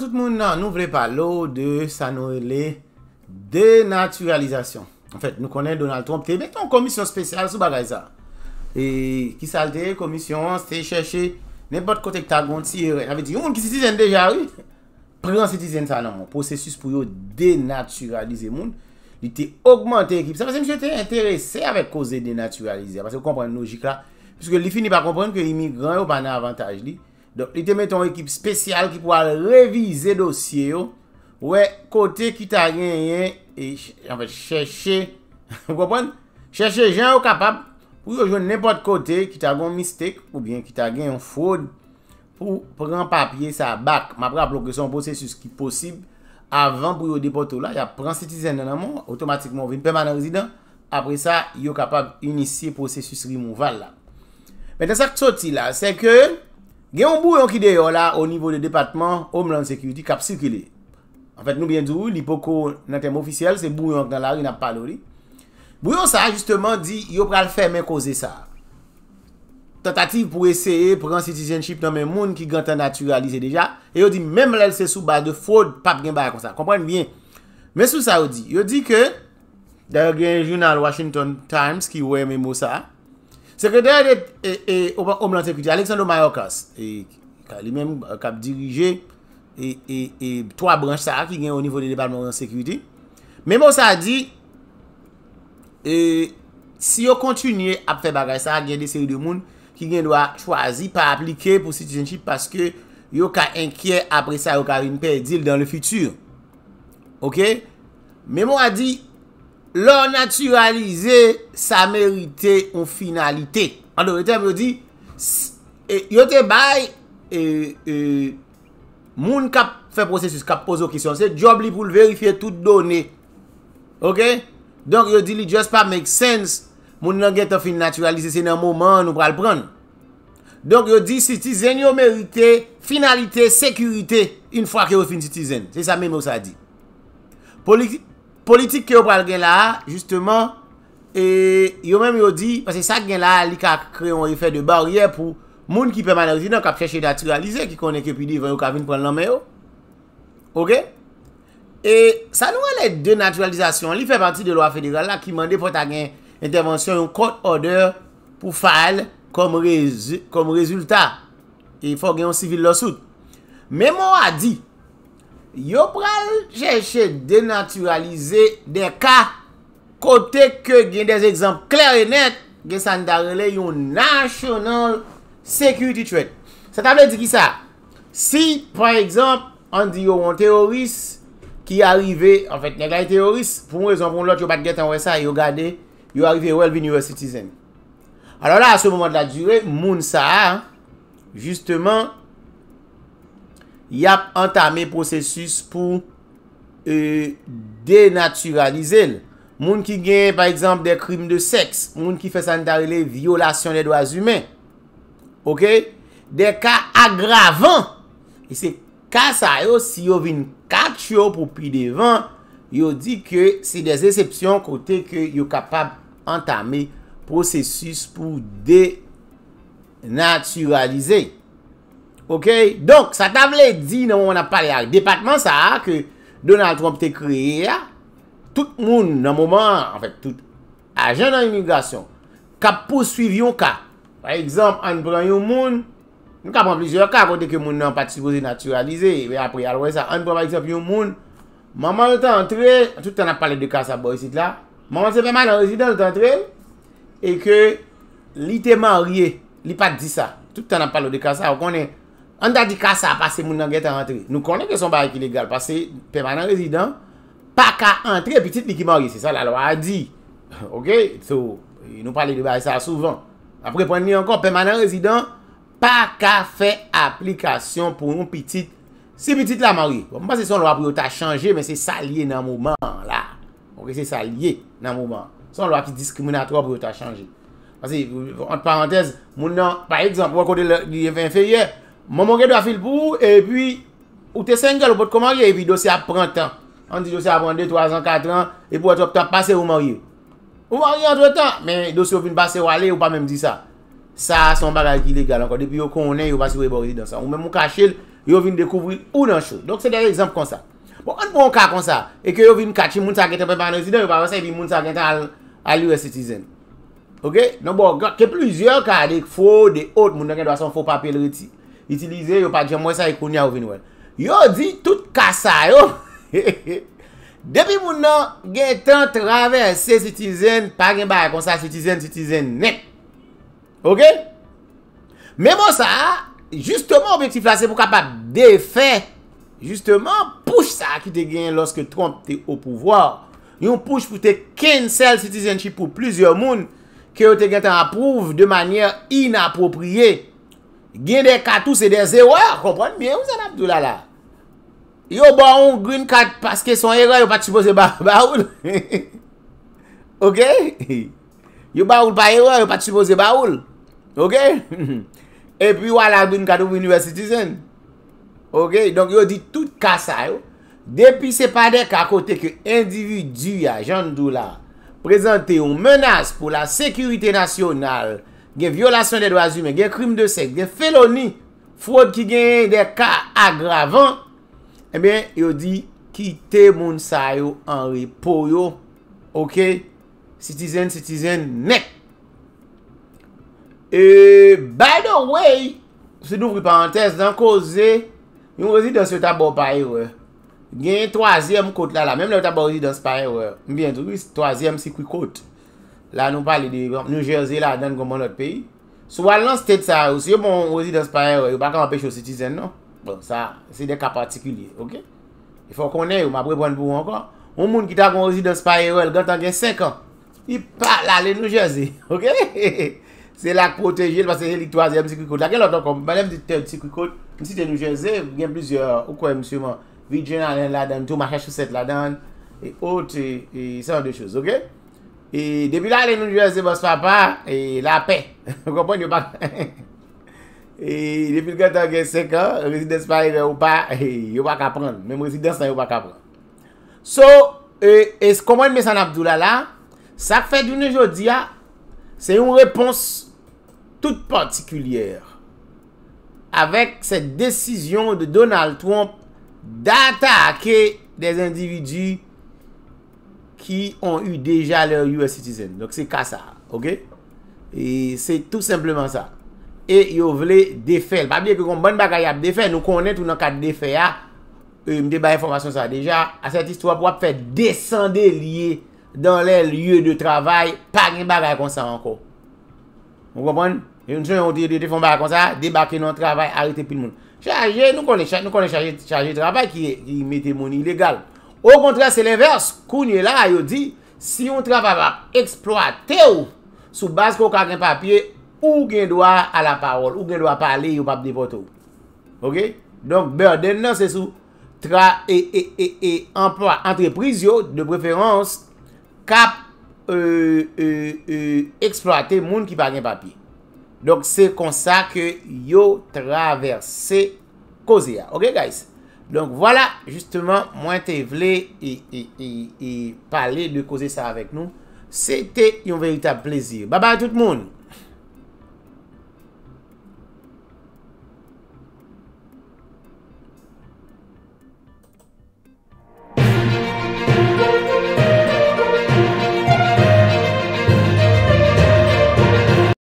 Tout moun nan nou vre pa lò de sa nou lè denaturalizasyon. En fèt, nou konè Donald Trump, te bèk nan komisyon spesyal sou bagay sa. E, ki salte komisyon, se te chèche, ne bòt kote kta gond si yore. Nave di, yon moun ki si dizen deja wè. Preman si dizen sa nan, prosesus pou yon denaturalize moun, li te augmentè ekip. Sa fè se mjè te interese avè koze denaturalize, apè se wè kompè nan logik la. Piske li fini pa kompènen ke imigran yon ban avantage li. Don, li te met ton ekip spesyal ki pou al revize dosye yo Ouè, kote ki ta gen yè e, Enfèl, chèche Ou kompon? Chèche, gen yo kapab Ou yo joun nèpote kote ki ta gen yon mistèk Ou bien ki ta gen yon foud Ou pren papye sa bak Ma pre a plokre son posèsus ki posib Avan pou yo depoto la Ya pren setizen nan amon Otomatikman ou vin pèman an rezidan Apre sa, yo kapab inisye posèsus rimouval la Mèten sa ksoti la, se ke Gen yon bouyon ki de yo la o nivou de depatman Homeland Security kap sikile. En fèt nou bèndou, li poko nan teme ofisyel, se bouyon nan la ri nan palo ri. Bouyon sa, jistèman, di yo pral fè men koze sa. Tantatif pou eseye, pran citizenship nan men moun ki gantan naturalize deja. E yo di, mèm mèlèl se sou ba de fòd pap gen ba ya kon sa. Komprenn bien. Mèm sou sa yo di. Yo di ke, dè yon gen jounal Washington Times ki wè men mò sa, sekredère e, e omlantekwiti, Aleksando Mayorkas, e, li men euh, kap dirije, e 3 e, branche sa, ki gen o nivou de depanman sekwiti, mè mò sa di, si yo kontinye ap fè bagaj sa, gen desè yu de moun, ki gen do a chwazi pa aplike pou sitijenshi, paske yo ka enkiè apre sa, yo ka rinpe edil dan le fityur, ok, mè mò sa di, Lò naturalize, sa merite ou finalite. An do rete, yo di, e, yo te bay, e, e, moun kap fe prosesus, kap pozo kisyon, se job li pou l verifiye tout donè. Ok? Donk yo di, li just pa make sense, moun nan geto fin naturalize, se nan mouman nou pral pran. Donk yo di, citizen yo merite, finalite, sekurite, in fwa ki yo fin citizen. Se sa mè mè ou sa di. Politik, politik ke ou pral gen la a, justeman, e, yo men yo di, se sa gen la a, li ka kreon efe de barriye pou moun ki pe manalize, nan ka preche naturalize, ki konen ke pi divan ou ka vin pral nanme yo. Ok? E, sa nou an le de naturalizasyon, li fe parti de lwa federal la, ki mande pou ta gen intervensyon yon court order pou fal kom rezultat. E, fò gen yon sivil lòsout. Men moun a di, ki, yo pral chèche denaturalize de ka kote ke gen dez egzamp kler e net gen san darele yon national security threat sa table di ki sa si, pral egzamp, an di yon terorist ki arrive, an fèt neglay terorist pou mou rezon pou moun lot yo bat get an wè sa yo gade, yo arrive well bin yon citizen alò la, a sou mouman la dure, moun sa justement yap entame prosesus pou euh, denaturalize l. Moun ki gen, par exemple, de krim de seks, moun ki fè sanitarile violasyon de doaz humè, ok, de ka agravan, e se ka sa yo si yo vin kat yo pou pi devan, yo di ke si de zesepsyon kote ke yo kapab entame prosesus pou denaturalize l. Ok, donk, sa ta vle di nan moun apal ya depatman sa, ke Donald Trump te kreye ya, tout moun nan moun, en fèk tout, ajen nan imigrasyon, ka posuiv yon ka. Par exemple, an pran yon moun, nou ka pran plis yon ka, kote ke moun nan pati posi naturalize, ve apri alwè sa, an pran par exemple yon moun, maman yon ta antre, tout an apal yon dekasa boy sit la, maman se fèman nan rezidant yon ta antre, e ke li te man rie, li pati di sa, tout an apal yon dekasa, wakonè, An da di ka sa a pase moun nan get a antre. Nou konen ke son barik ilegal. Pase permanent rezidant. Pa ka antre pitit li ki mori. Se sa la lo a di. Ok. So. Yon nou pale li bari sa souvan. Apre pon ni ankon. Permanent rezidant. Pa ka fe aplikasyon pou moun pitit. Se pitit la mori. Bon, mwen pa se son lo a priyot a chanje. Men se sa liye nan mouman la. Ok. Se sa liye nan mouman. Se son lo a ki diskriminatroy priyot a chanje. Pase. Antre parantez. Moun nan. Par exemple. Wakode liye fin feye. Mamon gen do a fil pou, e pi ou te sengel ou pot komarye, e vi dosi a prantan. An di dosi a prantan, 2, 3 an, 4 an, e pou atop ta pase ou marye. Ou marye an 3 an, men dosi ou vin base wale ou pa menm di sa. Sa son bagay ki legal anko, depi yo konen, yo basi ou ebori dan sa. Ou menm ou kache, yo vin dekouvri ou nan chou. Donk se deye exemple kon sa. Bon, an pou an ka kon sa, e ke yo vin kache moun sa ke te preman rezi dan, yo pa vase e vi moun sa ke te alire citizen. Ok? Non bon, ke plizye ka dek fo de ot moun dan gen do a son fo papel rezi. Itilize yo pa dje mwen sa ekounia ou vinwen. Yo di tout kasa yo. Depi moun nan, gen tan traverse citizen, pa gen ba kon sa citizen, citizen ne. Ok? Men bon moun sa, justman objektif la se pou kapap defen, justman pouche sa ki te gen loske tromp te ou pouvoar. Yon pouche pou te cancel citizenship pou plizye moun ki yo te gen tan appouv de manye inapropriye Gin ah, de katou se den zewa, kompon miye ou zanap dou la la? Yo ba ou green card paske son eroy, yo pati suppose ba oul. Ok? Yo ba oul pa eroy, yo pati suppose ba oul. Ok? E pi wala green card ou universitizen. Ok? Donk yo di tout kasa yo. Depi se pa dek akote ki individu ya jan dou la, prezante ou menas pou la sekurite nasyonal, gen vyolasyon de do a zume, gen krim de sek, gen feloni, fwod ki gen de ka agravan, e eh ben, yo di, ki te moun sayo an ripo yo. Ok, sitizen, sitizen, nek! E, by the way, se nou vri parantez, dan koze, yon wazit dan se wita bo baye we, gen yon toazyem kote la la, menm la wita bo wazit dan se baye we, mbien, toazyem si kwi kote. La nou pali de New Jersey la dan goman lot peyi. Sou an lan sted sa, ou si yo moun ozi d'aspire yo, yo bakan apèche yo citizen non? Bon, sa, se de ka patikulier, ok? Y fò konè yo, mabre bonn pou an kon. Moun moun ki ta kon ozi d'aspire yo, el gantan gen 5 an, y pa la le New Jersey, ok? Se la koteje, lwa se li kto aze, msi koukote. La gen lò ton kon, manen msi te, msi koukote, msi te New Jersey, gen plizior, ou kwen msi yo man, videyon alen la dan, tou ma kèchou set la dan, e ot, e seman de chouz, ok? Ok? E depi la, le nou jòse bas pa pa, e la pe. Konpon yo pa. E depi kwen tan gen se ka, me mwisides pa, yo pa kapran. Me mwisides nan yo pa kapran. So, e skonpon e yon mesan Abdoulala, sa kfe di nou jòdia, se yon repons tout patikulyer. Awek se desisyon de Donald Trump datake de zindividu ki on yu deja lèr US Citizen. Dok se kasa, ok? E se tout simplement sa. E yo vle defèl. Pa bèk yon bon bagay ap defèl, nou konè tout nan kat defèl ya. E mde ba informasyon sa. Deja, aset istwa pou ap fè descendè liye dan lè lye de travay pa gen bagay kon sa anko. Mwen kompon? E yon sou yon otè yon defon bagay kon sa, debakè nan travay, arite pil moun. Chage, nou konè chage travay ki yi metè moun ilegal. Ou kontra se le verse, kounye la yo di, si yon tra pa pa eksploate ou, sou bas ko ka gen papye, ou gen doa a la parol, ou gen doa pale yo pap de foto. Ok? Donk, burden nan se sou tra e emploi entreprise yo, de preferans, kap eksploate moun ki pa gen papye. Donk, se konsa ke yo traverse koze ya. Ok guys? Donk wala, justeman, mwen te vle e pale de koze sa avek nou. Se te yon veyta plezir. Baba a tout moun!